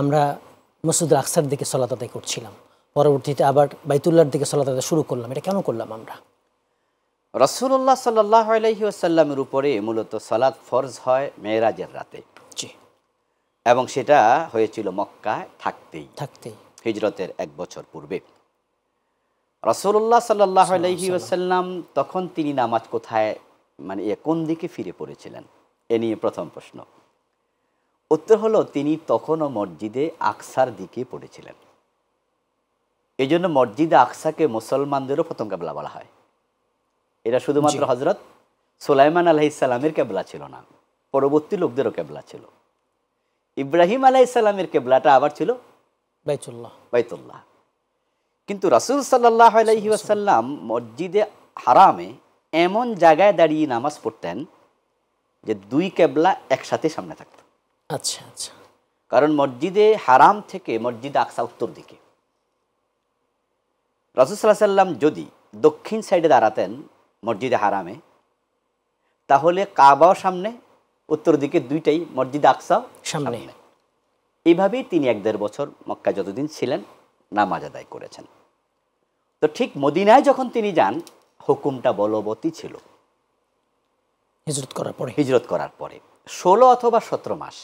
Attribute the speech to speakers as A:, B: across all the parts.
A: আমরা মসজিদুল আকসার দিকে সলাত আদায় করছিলাম পরবর্তীতে আবার বাইতুল্লার দিকে সলাত আদায় শুরু করলাম এটা কেন করলাম আমরা রসুল্লাহ সাল্লাহ আলহি উপরে মূলত সালাদ ফরজ হয় মেয়েরাজের রাতে এবং সেটা হয়েছিল মক্কায় থাকতেই থাকতেই হিজরতের এক বছর পূর্বে রসুল্লাহ সাল্লাহ আলহি তখন তিনি নামাজ কোথায় মানে ইয়ে কোন দিকে ফিরে পড়েছিলেন এ নিয়ে প্রথম প্রশ্ন উত্তর হলো তিনি তখনও মসজিদে আকসার দিকে পড়েছিলেন এই জন্য মসজিদে আকসাকে মুসলমানদেরও প্রথম কেবলা বলা হয় এটা শুধুমাত্র হজরত সোলাইমান আলহ ইসাল্লামের কেবলা ছিল না পরবর্তী লোকদেরও কেবলা ছিল ইব্রাহিম আলাহ ইসাল্লামের কেবলাটা আবার ছিল বাইতুল্লাহ বাইতুল্লাহ কিন্তু রাসুল সাল্লাহ আলহি আসাল্লাম মসজিদে হারামে এমন জায়গায় দাঁড়িয়ে নামাজ পড়তেন যে দুই কেবলা একসাথে সামনে থাকত আচ্ছা আচ্ছা কারণ মসজিদে হারাম থেকে মসজিদ আকসা উত্তর দিকে রসুল্লাহ সাল্লাম যদি দক্ষিণ সাইডে দাঁড়াতেন মসজিদে হারামে তাহলে কাবাও সামনে উত্তর দিকে দুইটাই মসজিদ আকসা সামনে এইভাবেই তিনি এক দেড় বছর মক্কা যতদিন ছিলেন নামাজ আদায় করেছেন তো ঠিক মদিনায় যখন তিনি যান হুকুমটা বলবতী ছিল হিজরত করার পরে হিজরত করার পরে ষোলো অথবা সতেরো মাস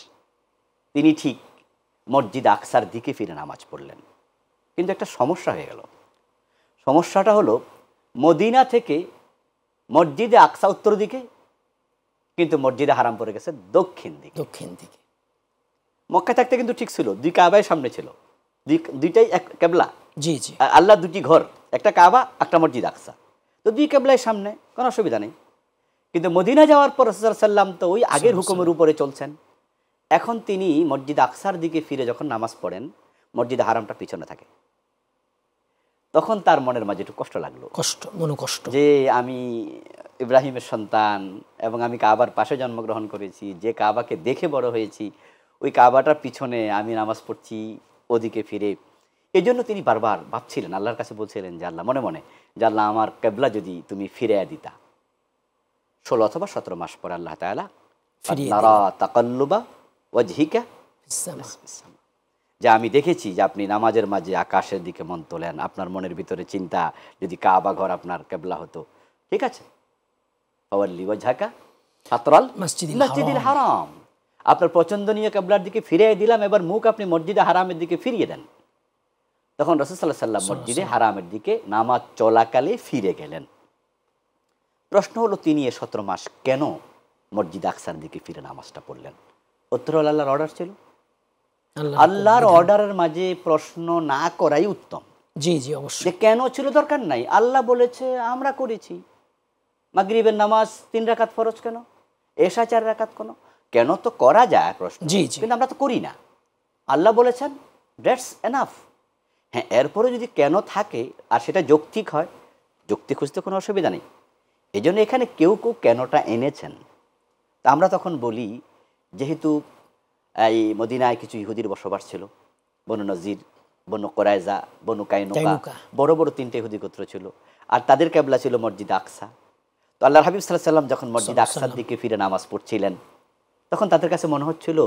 A: তিনি ঠিক মসজিদ আকসার দিকে ফিরে নামাজ পড়লেন কিন্তু একটা সমস্যা হয়ে গেল সমস্যাটা হলো মদিনা থেকে মসজিদে আকসা উত্তর দিকে কিন্তু মসজিদে হারাম পড়ে গেছে দক্ষিণ দিকে দক্ষিণ দিকে মক্কা থাকতে কিন্তু ঠিক ছিল দুই কাবায় সামনে ছিল দুইটাই এক কেবলা জি জি আল্লাহ দুটি ঘর একটা কাবা একটা মসজিদ আকসা তো দুই কেবলায় সামনে কোনো অসুবিধা নেই কিন্তু মদিনা যাওয়ার পর সাল্লাম তো ওই আগের হুকুমের উপরে চলছেন এখন তিনি মসজিদ আকসার দিকে ফিরে যখন নামাজ পড়েন মসজিদ হারামটা পিছনে থাকে তখন তার মনের মাঝে একটু কষ্ট লাগলো কষ্ট মনে কষ্ট যে আমি ইব্রাহিমের সন্তান এবং আমি কাবার পাশে জন্মগ্রহণ করেছি যে কাবাকে দেখে বড় হয়েছি ওই কাবাটার পিছনে আমি নামাজ পড়ছি ওদিকে ফিরে এই জন্য তিনি বারবার ভাবছিলেন আল্লাহর কাছে বলছিলেন যে আল্লাহ মনে মনে যে আল্লাহ আমার কেবলা যদি তুমি ফিরে দিতা ষোলো অথবা সতেরো মাস পরে আল্লাহ তালা তাকল্লুবা ওয়াজহিকা যা আমি দেখেছি যে আপনি নামাজের মাঝে আকাশের দিকে মন তোলেন আপনার মনের ভিতরে চিন্তা যদি কাবা ঘর আপনার কেবলা হতো ঠিক আছে হারাম আপনার পছন্দনীয় কেবলার দিকে ফিরিয়ে দিলাম এবার মুখ আপনি মসজিদে হারামের দিকে ফিরিয়ে দেন তখন রসদাল্লাহ সাল্লাম মসজিদে হারামের দিকে নামাজ চলাকালে ফিরে গেলেন প্রশ্ন হলো তিনি এ সতেরো মাস কেন মসজিদ আকসার দিকে ফিরে নামাজটা পড়লেন উত্তর হল আল্লাহর অর্ডার ছিল আল্লাহর অর্ডারের মাঝে প্রশ্ন না করাই উত্তম জি জি অবশ্যই কেন ছিল দরকার নাই আল্লাহ বলেছে আমরা করেছি মাগরিবের নামাজ তিন রাকাত ফরজ কেন এসা চার রাকাত কেন কেন তো করা যায় প্রশ্ন জি জি কিন্তু আমরা তো করি না আল্লাহ বলেছেন ড্যাটস এনাফ হ্যাঁ এরপরে যদি কেন থাকে আর সেটা যৌক্তিক হয় যুক্তি খুঁজতে কোনো অসুবিধা নেই এই এখানে কেউ কেউ কেনটা এনেছেন তা আমরা তখন বলি যেহেতু এই মদিনায় কিছু ইহুদির বসবাস ছিল বনু নজির বনু কোরাইজা বনু কাইনুকা বড় বড় তিনটে ইহুদি গোত্র ছিল আর তাদের ক্যাবলা ছিল মসজিদ আকসা তো আল্লাহ হাবিব সাল্লাহ সাল্লাম যখন মসজিদ আকসার দিকে ফিরে নামাজ পড়ছিলেন তখন তাদের কাছে মনে হচ্ছিল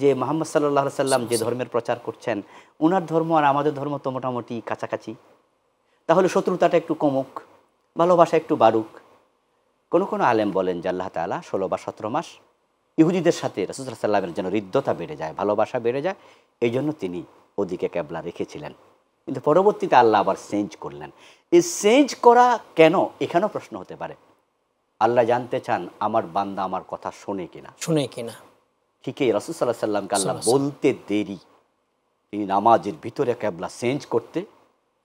A: যে মোহাম্মদ সাল্লাহ সাল্লাম যে ধর্মের প্রচার করছেন উনার ধর্ম আর আমাদের ধর্ম তো মোটামুটি কাছাকাছি তাহলে শত্রুতাটা একটু কমুক ভালোবাসা একটু বাড়ুক কোনো কোনো আলেম বলেন যে আল্লাহ তালা ষোলো বা সতেরো মাস ইহুদিদের সাথে রসুল্লাহ সাল্লামের যেন হৃদ্যতা বেড়ে যায় ভালোবাসা বেড়ে যায় এই জন্য তিনি ওদিকে ক্যাবলা রেখেছিলেন কিন্তু পরবর্তীতে আল্লাহ আবার চেঞ্জ করলেন এই চেঞ্জ করা কেন এখানেও প্রশ্ন হতে পারে আল্লাহ জানতে চান আমার বান্দা আমার কথা শোনে কিনা শুনে কিনা ঠিকই রসুল সাল্লাহ সাল্লামকে আল্লাহ বলতে দেরি তিনি নামাজের ভিতরে ক্যাবলা চেঞ্জ করতে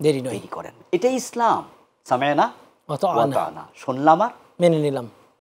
A: দেরি নয় করেন এটাই ইসলাম সামায় না শুনলাম আর মেনে নিলাম